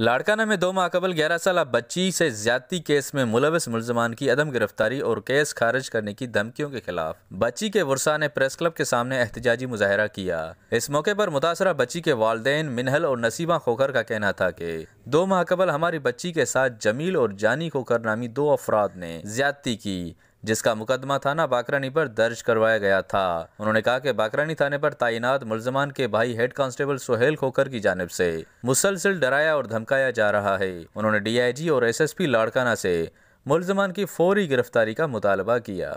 लाड़काना में दो माह कबल ग्यारह साल बच्ची से ज्यादती केस में मुलविस मुलजमान की अदम गिरफ्तारी और केस खारिज करने की धमकियों के खिलाफ बच्ची के वर्षा ने प्रेस क्लब के सामने एहतजाजी मुजाहरा किया इस मौके पर मुतासरा बच्ची के वालदेन मिनहल और नसीबा खोखर का कहना था कि दो माह कबल हमारी बच्ची के साथ जमील और जानी को नामी दो अफराद ने ज्यादती की जिसका मुकदमा थाना बाकरानी पर दर्ज करवाया गया था उन्होंने कहा कि बाकरानी थाने पर तैनात मुलजमान के भाई हेड कांस्टेबल सुहेल खोकर की जानब से मुसलसिल डराया और धमकाया जा रहा है उन्होंने डीआईजी और एसएसपी लाड़काना से मुलजमान की फौरी गिरफ्तारी का मुतालबा किया